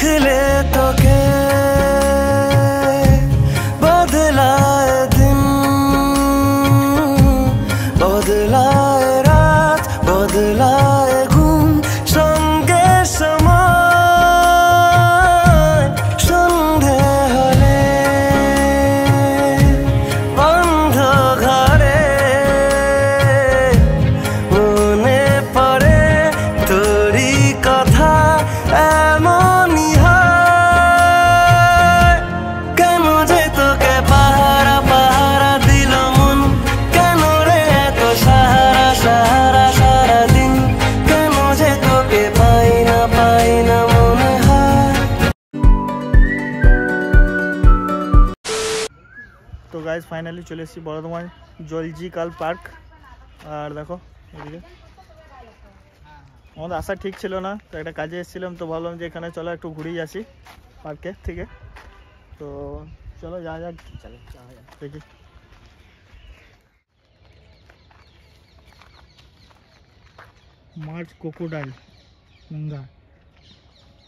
可怜。ফাইনালি চলে এসেছি বড়দমার জলজিকাল পার্ক আর দেখো এদিকে আমাদের আসা ঠিক ছিল না তো একটা কাজে এসেছিলাম তো ভাবলাম যে এখানে চলো একটু ঘুরেই আসি পার্কে থেকে তো চলো যা যাক দেখি মার্চ কোকোডাইল গঙ্গা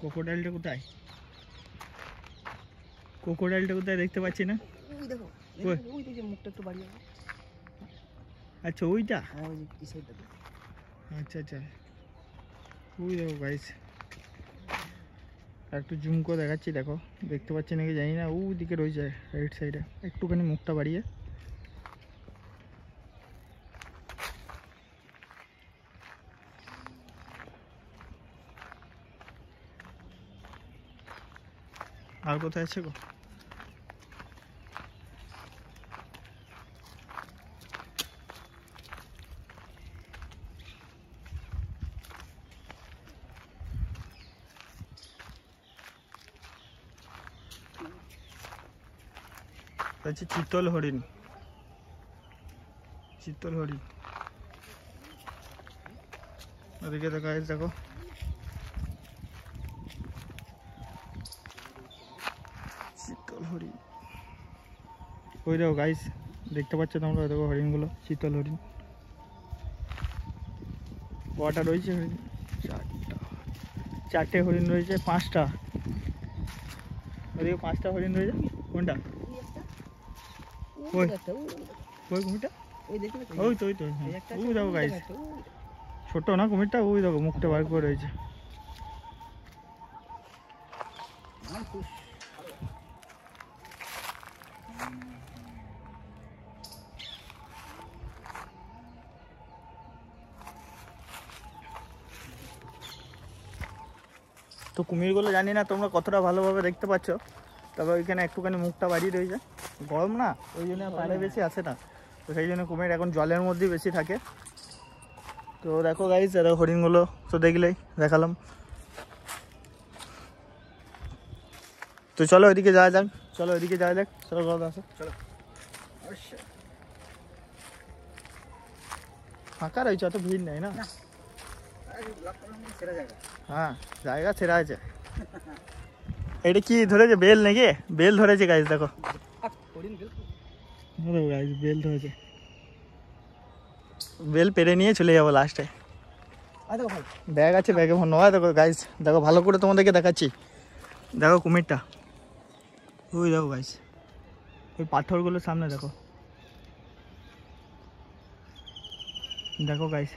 কোকোডাইলটা কোথায় কোকোডাইলটা কোথায় দেখতে পাচ্ছি না দেখো একটু আচ্ছা ওইটা হ্যাঁ, আচ্ছা আচ্ছা ওই দেখো গাইস একটু জুম করে দেখাচ্ছি দেখো দেখতে পাচ্ছি নাকি জানি না ওই দিকে রয়েছে রাইট সাইডে একটুখানি মুখটা বাড়িয়ে আর কোথায় আছে গো হচ্ছে চিতল হরিণ চিতল হরিণ ওদিকে দেখো গাইজ দেখো চিতল হরিণ ওই দেখো গাইস দেখতে পাচ্ছ তোমরা দেখো হরিণগুলো চিতল হরিণ কটা রয়েছে হরিণ চারটা চারটে হরিণ রয়েছে পাঁচটা ওদিকে পাঁচটা হরিণ রয়েছে কোনটা তো হ্যাঁ। ছোট না কুমিরটা ওই দেখো মুখটা বার করে রয়েছে তো কুমিরগুলো জানি না তোমরা কতটা ভালোভাবে দেখতে পাচ্ছ তবে ওইখানে একটুখানি মুখটা বাড়িয়ে রয়েছে গরম না ওই জন্য পানি বেশি আসে না তো সেই জন্য কুমির এখন জলের মধ্যেই বেশি থাকে তো দেখো গাইজ এরা হরিণগুলো তো দেখলেই দেখালাম তো চলো ওইদিকে যাওয়া যাক চলো ওইদিকে যাওয়া যাক চলো গল্প আসো চলো ফাঁকা রয়েছে অত ভিড় নেই না হ্যাঁ জায়গা ছেড়া আছে এটা কি ধরেছে বেল নাকি বেল ধরেছে গাছ দেখো বেল ধরেছে বেল পেরে নিয়ে চলে যাবো লাস্টে ব্যাগ আছে ব্যাগে হয় দেখো গাইস দেখো ভালো করে তোমাদেরকে দেখাচ্ছি দেখো কুমিরটা ওই দেখো গাইস ওই পাথরগুলো সামনে দেখো দেখো গাইস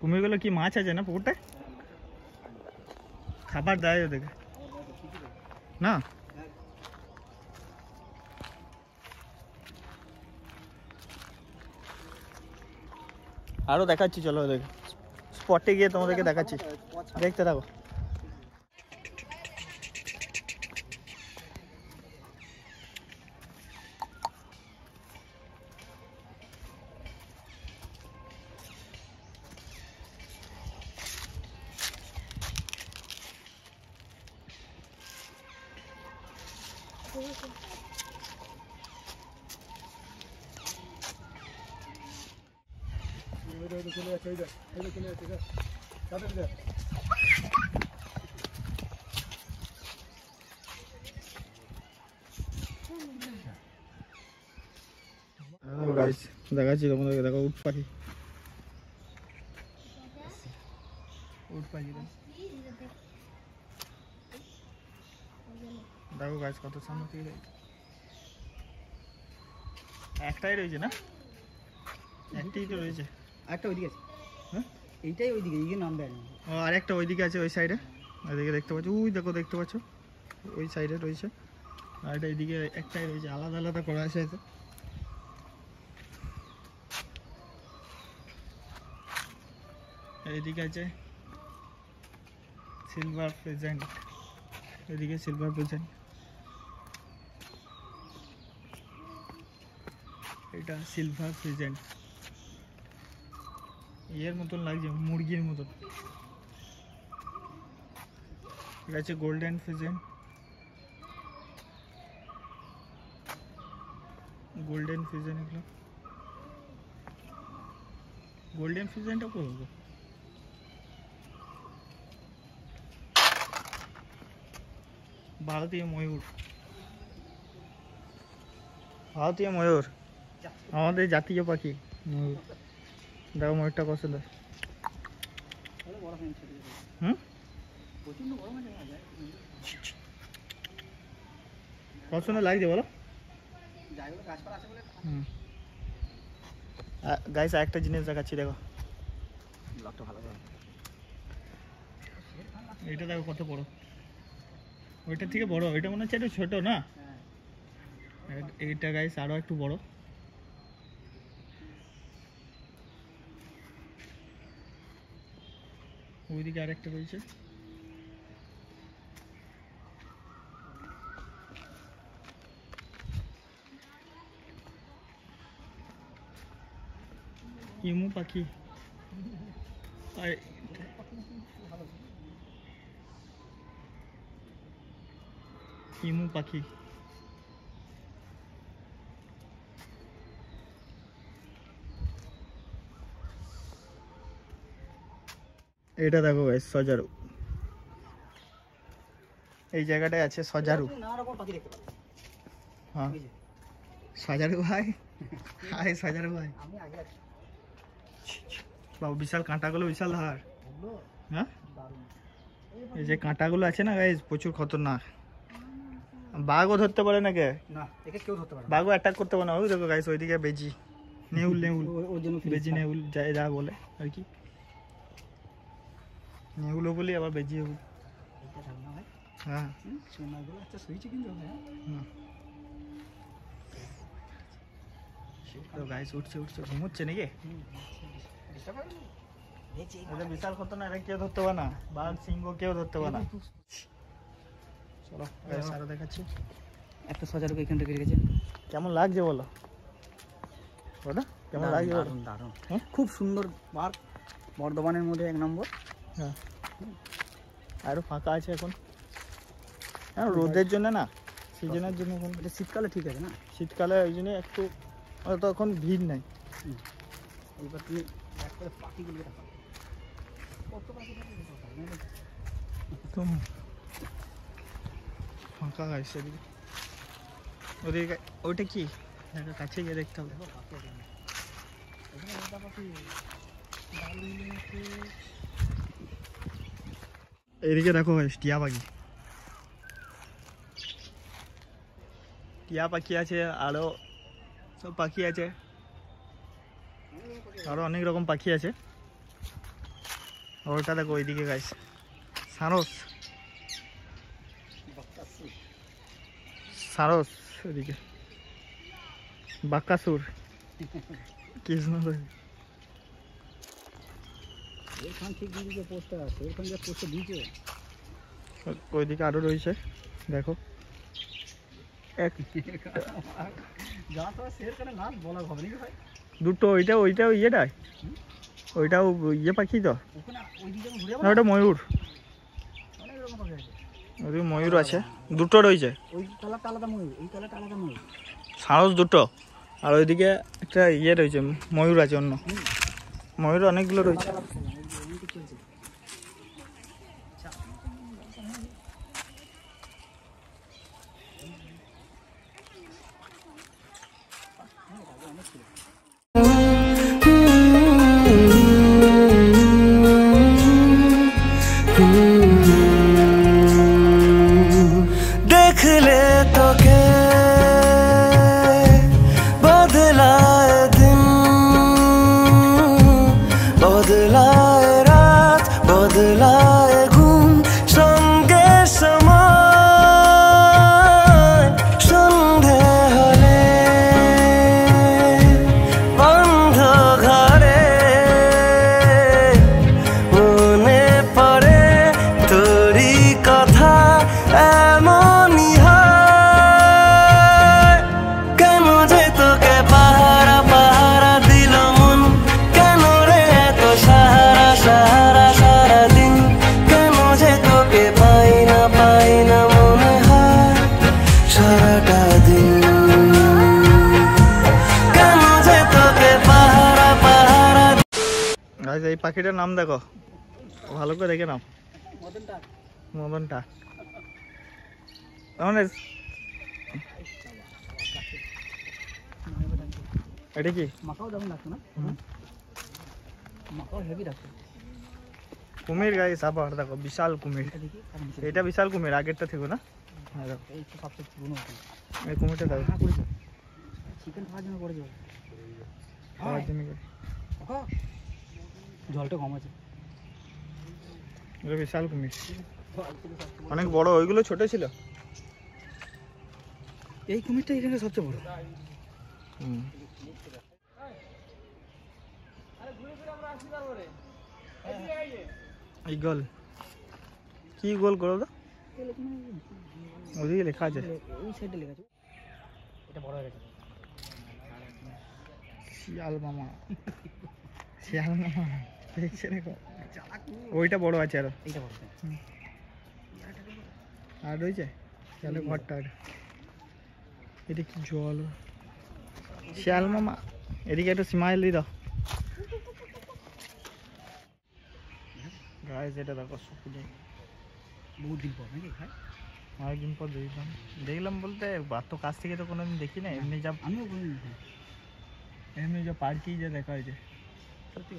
কুমিরগুলো কি মাছ আছে না পুকুরটায় আবার দাও দেখো না আরো দেখাচ্ছি चलो দেখো স্পটে গিয়ে তোমাদেরকে দেখাচ্ছি দেখতে দাও চলে যাচ্ছে এই দেখ এই চলে যাচ্ছে দেখ কাটেন দেখ দেখাচ্ছি তোমাদেরকে দেখো উঠ পাখি দেখো গাছ কত সামনে থেকে একটাই রয়েছে না একটাই তো রয়েছে একটা ওইদিকে আছে হ্যাঁ এইটাই ওইদিকে এইদিকে নামবে ও আরেকটা ওইদিকে আছে ওই সাইডে ওইদিকে দেখতে পাচ্ছ ওই দেখো দেখতে পাচ্ছ ওই সাইডে রয়েছে আর এটা এইদিকে একটাই রয়েছে আলাদা আলাদা করা আছে এতে এইদিকে আছে সিলভার প্রেজেন্ট এদিকে সিলভার প্রেজেন্ট এটা সিলভার প্রেজেন্ট ইয়ের মতন লাগছে মুরগির মতন এটা আছে গোল্ডেন ফিজেন্ট গোল্ডেন ফিজেন এগুলো গোল্ডেন ফিজেনটা করবো ভারতীয় ময়ূর ভারতীয় ময়ূর আমাদের জাতীয় পাখি ময়ূর দেখো ময়ূরটা কষে দেয় পছন্দ লাগছে বলো গাইস একটা জিনিস দেখাচ্ছি দেখো এটা দেখো কত বড় ওইটার থেকে বড় ওইটা মনে হচ্ছে একটু ছোট না হ্যাঁ। এইটা গাইস আরও একটু বড় ওইদিকে আরেকটা রয়েছে ইমু পাখি ইমু পাখি এটা দেখো ভাই সজারু এই জায়গাটায় আছে সজারু হ্যাঁ। সজারু ভাই হাই সজারু ভাই বাবু বিশাল কাঁটাগুলো বিশাল ধার হ্যাঁ এই যে কাঁটাগুলো আছে না গাইজ প্রচুর খতরনাক বাঘও ধরতে পারে না কে বাঘও অ্যাটাক করতে পারে না ওই দেখো গাইজ ওইদিকে বেজি নেউল নেউল বেজি নেউল যা বলে আর কি এগুলো বলি আবার বেজি হবে হ্যাঁ। আচ্ছা, হ্যাঁ। উঠছে উঠছে না কেউ ধরতে পারে না বাঘ সিংহ কেউ ধরতে পারে না চলো দেখাচ্ছি একটা এখান থেকে কেমন লাগছে বলো কেমন লাগছে খুব সুন্দর পার্ক বর্ধমানের মধ্যে এক নম্বর হ্যাঁ আরও ফাঁকা আছে এখন হ্যাঁ রোদের জন্য না সিজনের জন্য এখন এটা শীতকালে ঠিক আছে না শীতকালে ওই জন্য একটু অত এখন ভিড় নাই এবার তুমি একবারে পাখিগুলো কত পাখি একদম ফাঁকা গাছ সেদিকে ওদিকে ওইটা কি কাছে গিয়ে দেখতে হবে পাখি এদিকে দেখো টিয়া পাখি টিয়া পাখি আছে আরও সব পাখি আছে আরও অনেক রকম পাখি আছে ওটা দেখো ওইদিকে গাছ সারস সারস ওইদিকে বাক্কাসুর কৃষ্ণ ওইদিকে আরও রয়েছে দেখো দুটো ওইটা ওইটা ইয়েটাই ওইটাও ইয়ে পাখি তো না ময়ূর ওই ময়ূর আছে দুটো রয়েছে সাহস দুটো আর ওইদিকে একটা ইয়ে রয়েছে ময়ূর আছে অন্য ময়ূর অনেকগুলো রয়েছে 死了。পাখিটার নাম দেখো ভালো করে দেখে নাম মদন টাক মানে এটা কি মাকাও দাম লাগতো না মাকাও হেভি লাগতো কুমির গাইস আবার দেখো বিশাল কুমির এটা বিশাল কুমির আগেরটা থেকে না এই কুমিরটা দেখো চিকেন খাওয়ার জন্য করে যাবো খাওয়ার জন্য জলটা কম আছে বিশাল কুমির অনেক বড় ওইগুলো ছোট ছিল এই কুমিরটা এখানে সবচেয়ে বড় হুম এই গোল কি গোল করো তো ওদিকে লেখা আছে ওই সাইডে লেখা আছে এটা বড় হয়ে গেছে শিয়াল মামা শিয়াল মামা ওইটা বড় আছে আরো আর রয়েছে তাহলে ঘরটা আর এটা কি জল শিয়াল মামা এদিকে একটু স্মাইল দাও এটা দেখো বহুত নাকি ভাই পর দেখলাম দেখলাম বলতে তো কাছ থেকে তো কোনোদিন দেখি না এমনি যা এমনি যা পার্কেই যা দেখা হয়েছে সত্যি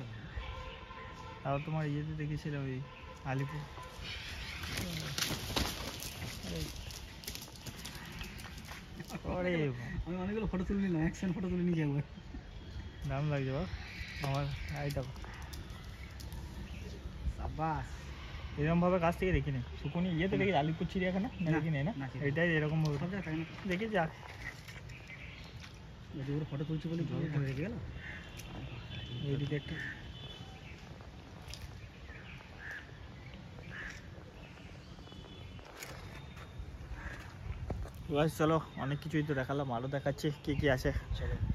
তাও তোমার ইয়েতে দেখেছিল ওই আলিপুর আমি অনেকগুলো ফটো তুলে ফটো তুলে নিয়ে যাবো দাম লাগছে আমার আইটা কাছ থেকে দেখিনি শুকুনি ইয়েতে দেখি আলিপুর চিড়িয়াখানা দেখি না এটাই এরকম ভাবে দেখি যা ফটো তুলছি বলে গেল দিকে একটা বাস চলো অনেক কিছুই তো দেখালাম আরও দেখাচ্ছি কি কি আছে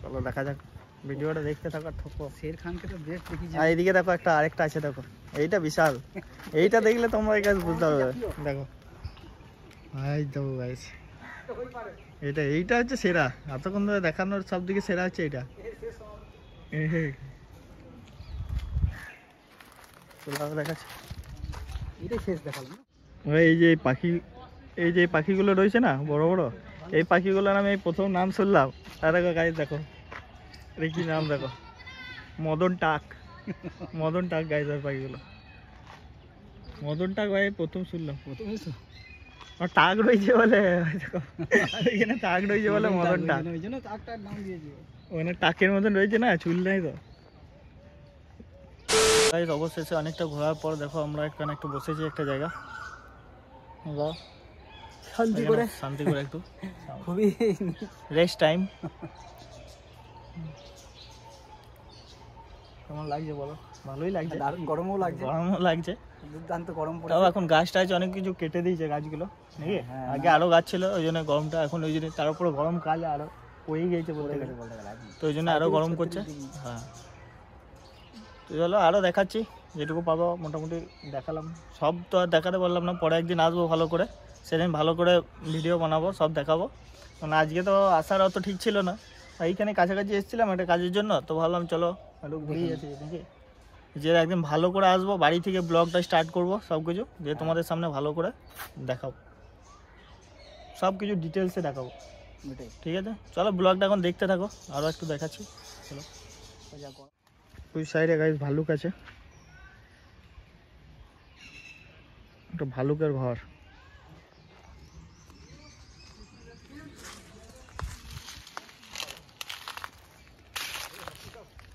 চলো দেখা যাক ভিডিওটা দেখতে থাকো ঠোকো শের খানকে তো বেশ দেখি আর এদিকে দেখো একটা আরেকটা আছে দেখো এইটা বিশাল এইটা দেখলে তোমরা কাজ বুঝতে পারবে দেখো ভাই তো গাইস এটা এইটা হচ্ছে সেরা এতক্ষণ ধরে দেখানোর সব দিকে সেরা হচ্ছে এটা দেখাচ্ছে শেষ দেখালাম এই যে পাখি এই যে পাখিগুলো রয়েছে না বড় বড় এই পাখিগুলোর আমি প্রথম নাম শুনলাম আর গাড়ি দেখো এটা নাম দেখো মদন টাক মদন টাক গাইজার পাখিগুলো মদন টাক ভাই প্রথম শুনলাম টাক রয়েছে বলে এখানে টাক রয়েছে বলে মদন টাক ওখানে টাকের মতন রয়েছে না চুল নাই তো অবশেষে অনেকটা ঘোরার পর দেখো আমরা এখানে একটু বসেছি একটা জায়গা শান্তি করে শান্তি করে একটু খুবই রেস্ট টাইম কেমন লাগছে বলো ভালোই লাগছে গরমও লাগছে গরমও লাগছে গরম এখন গাছ টাছ অনেক কিছু কেটে দিয়েছে গাছগুলো হ্যাঁ, হ্যাঁ। আগে গাছ ছিল ওই জন্য গরমটা এখন ওই জন্য তার উপরে গরম তো ওই জন্য গরম করছে হ্যাঁ। আরও দেখাচ্ছি যেটুকু পাবো মোটামুটি দেখালাম সব তো আর দেখাতে পারলাম না পরে একদিন আসবো ভালো করে সেদিন ভালো করে ভিডিও বানাবো সব দেখাবো কারণ মানে আজকে তো আসার অত ঠিক ছিল না এইখানে কাছাকাছি এসেছিলাম একটা কাজের জন্য তো ভাবলাম চলো একটু ঘুরিয়ে আসি যে একদিন ভালো করে আসবো বাড়ি থেকে ব্লগটা স্টার্ট করবো সব কিছু যে তোমাদের সামনে ভালো করে দেখাবো সব কিছু ডিটেলসে দেখাবো ঠিক আছে চলো ব্লগটা এখন দেখতে থাকো আরও একটু দেখাচ্ছি চলো ওই সাইডে গাইজ ভাল্লুক আছে একটা ভালুকের ঘর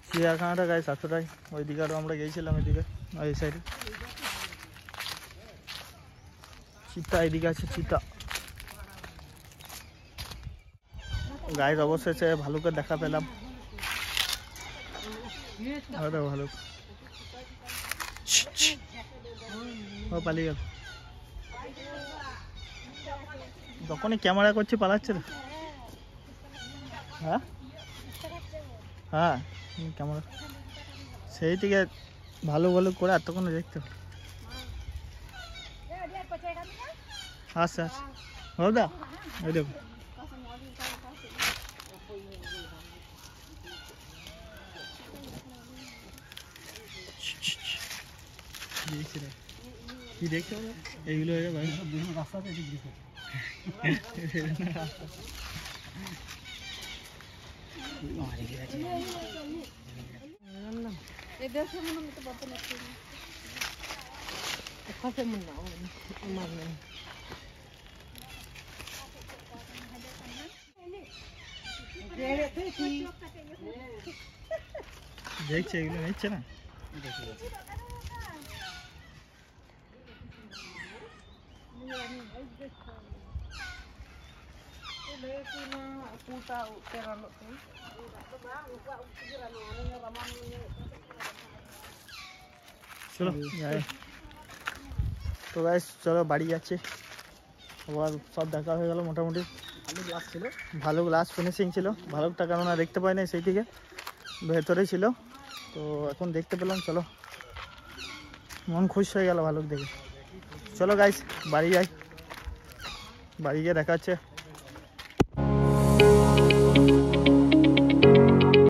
চিড়িয়াখানাটা গায়ে সাতশোটাই ওই দিকে আরো আমরা গিয়েছিলাম এদিকে ওই সাইডে চিতা এদিকে আছে চিতা গায়ের অবশেষে ভালুকের দেখা পেলাম ভালো ভালুক ও পালিয়ে গেল যখনই ক্যামেরা করছি পালাচ্ছে হ্যাঁ হ্যাঁ ক্যামেরা সেই থেকে ভালো ভালো করে এতক্ষণে দেখতে হলো আচ্ছা আচ্ছা বাবদা ওই দেখো দিয়েছিলাম কি দেখছো এইগুলো হয়ে যাবে রাস্তাতে দেখছে এগুলো নিচ্ছে না চলো তো গাইস চলো বাড়ি যাচ্ছে আবার সব দেখা হয়ে গেল মোটামুটি ভালো গ্লাস ছিল ভালো গ্লাস ফিনিশিং ছিল ভালোটা কেননা দেখতে পাই সেই থেকে ভেতরে ছিল তো এখন দেখতে পেলাম চলো মন খুশ হয়ে গেল ভালো দেখে চলো গাইস বাড়ি যাই বাড়ি গিয়ে দেখা হচ্ছে